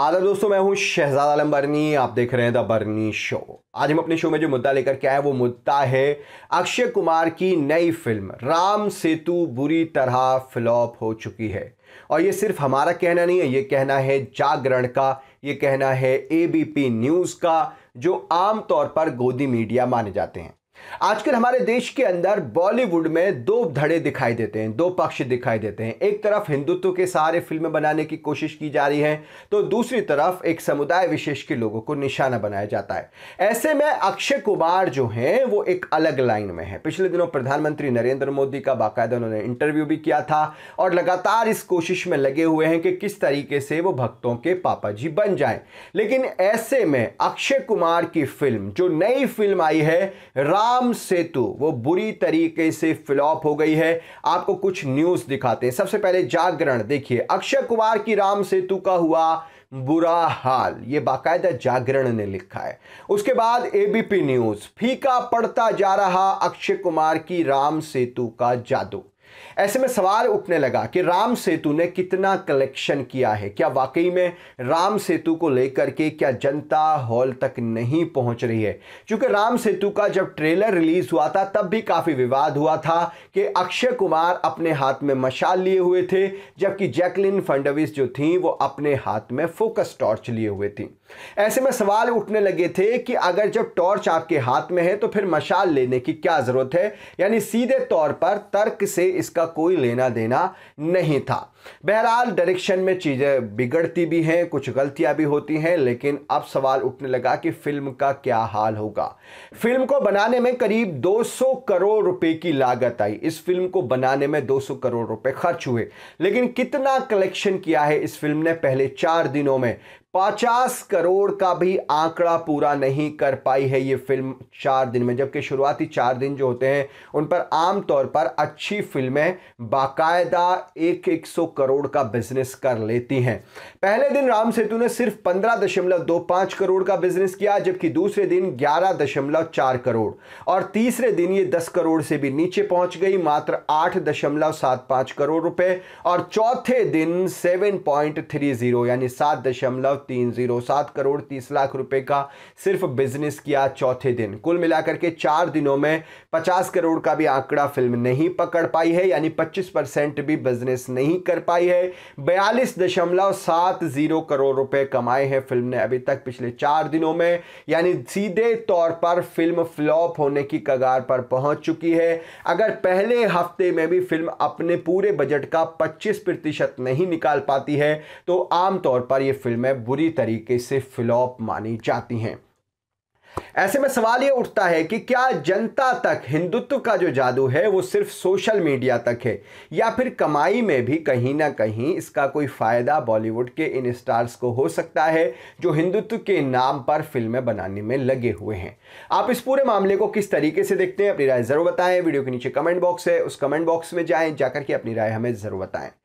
आदर दोस्तों मैं हूं शहजाद आलम बर्नी आप देख रहे हैं द बर्नी शो आज हम अपने शो में जो मुद्दा लेकर के आए वो मुद्दा है अक्षय कुमार की नई फिल्म राम सेतु बुरी तरह फ्लॉप हो चुकी है और ये सिर्फ हमारा कहना नहीं है ये कहना है जागरण का ये कहना है एबीपी न्यूज़ का जो आमतौर पर गोदी मीडिया माने जाते हैं आजकल हमारे देश के अंदर बॉलीवुड में दो धड़े दिखाई देते हैं दो पक्ष दिखाई देते हैं एक तरफ हिंदुत्व के सारे फिल्में बनाने की कोशिश की जा रही है तो दूसरी तरफ एक समुदाय विशेष के लोगों को निशाना बनाया जाता है ऐसे में अक्षय कुमार जो हैं वो एक अलग लाइन में है पिछले दिनों प्रधानमंत्री नरेंद्र मोदी का बाकायदा उन्होंने इंटरव्यू भी किया था और लगातार इस कोशिश में लगे हुए हैं कि किस तरीके से वो भक्तों के पापा जी बन जाए लेकिन ऐसे में अक्षय कुमार की फिल्म जो नई फिल्म आई है राम राम सेतु वो बुरी तरीके से फ्लॉप हो गई है आपको कुछ न्यूज़ दिखाते हैं सबसे पहले जागरण देखिए अक्षय कुमार की राम सेतु का हुआ बुरा हाल ये बाकायदा जागरण ने लिखा है उसके बाद एबीपी न्यूज़ फीका पड़ता जा रहा अक्षय कुमार की राम सेतु का जादू ऐसे में सवाल उठने लगा कि राम सेतु ने कितना कलेक्शन किया है क्या वाकई में राम सेतु को लेकर के क्या जनता हॉल तक नहीं पहुंच रही है क्योंकि राम सेतु का जब ट्रेलर रिलीज हुआ था तब भी काफ़ी विवाद हुआ था कि अक्षय कुमार अपने हाथ में मशाल लिए हुए थे जबकि जैकलिन फंडविस जो थी वो अपने हाथ में फोकस टॉर्च लिए हुए थी ऐसे में सवाल उठने लगे थे कि अगर जब टॉर्च आपके हाथ में है तो फिर मशाल लेने की क्या ज़रूरत है यानी सीधे तौर पर तर्क से इसका कोई लेना देना नहीं था बहरहाल डायरेक्शन में चीज़ें बिगड़ती भी हैं कुछ गलतियां भी होती हैं लेकिन अब सवाल उठने लगा कि फिल्म का क्या हाल होगा फिल्म को बनाने में करीब 200 करोड़ रुपए की लागत आई इस फिल्म को बनाने में 200 करोड़ रुपए खर्च हुए लेकिन कितना कलेक्शन किया है इस फिल्म ने पहले चार दिनों में पचास करोड़ का भी आंकड़ा पूरा नहीं कर पाई है ये फिल्म चार दिन में जबकि शुरुआती चार दिन जो होते हैं उन पर आमतौर पर अच्छी फिल्में बाकायदा एक एक सौ करोड़ का बिजनेस कर लेती हैं पहले दिन राम सेतु ने सिर्फ पंद्रह दशमलव दो पाँच करोड़ का बिजनेस किया जबकि दूसरे दिन ग्यारह दशमलव चार करोड़ और तीसरे दिन ये दस करोड़ से भी नीचे पहुंच गई मात्र आठ दशमलव सात पाँच करोड़ रुपये और चौथे दिन सेवन पॉइंट थ्री जीरो यानी सात दशमलव तीन जीरो सात करोड़ तीस लाख रुपए का सिर्फ बिजनेस किया चौथे दिन कुल मिलाकर के चार दिनों में पचास करोड़ का भी आंकड़ा फिल्म नहीं पकड़ पाई है यानी पच्चीस परसेंट भी बिजनेस नहीं कर पाई है बयालीस दशमलव सात जीरो करोड़ रुपए कमाए हैं फिल्म ने अभी तक पिछले चार दिनों में यानी सीधे तौर पर फिल्म फ्लॉप होने की कगार पर पहुंच चुकी है अगर पहले हफ्ते में भी फिल्म अपने पूरे बजट का पच्चीस प्रतिशत नहीं निकाल पाती है तो आमतौर पर यह फिल्में बुरी तरीके से फ्लॉप मानी जाती हैं ऐसे में सवाल ये उठता है कि क्या जनता तक हिंदुत्व का जो जादू है वो सिर्फ सोशल मीडिया तक है या फिर कमाई में भी कहीं ना कहीं इसका कोई फ़ायदा बॉलीवुड के इन स्टार्स को हो सकता है जो हिंदुत्व के नाम पर फिल्में बनाने में लगे हुए हैं आप इस पूरे मामले को किस तरीके से देखते हैं अपनी राय ज़रूर बताएं वीडियो के नीचे कमेंट बॉक्स है उस कमेंट बॉक्स में जाए जाकर के अपनी राय हमें ज़रूर बताएं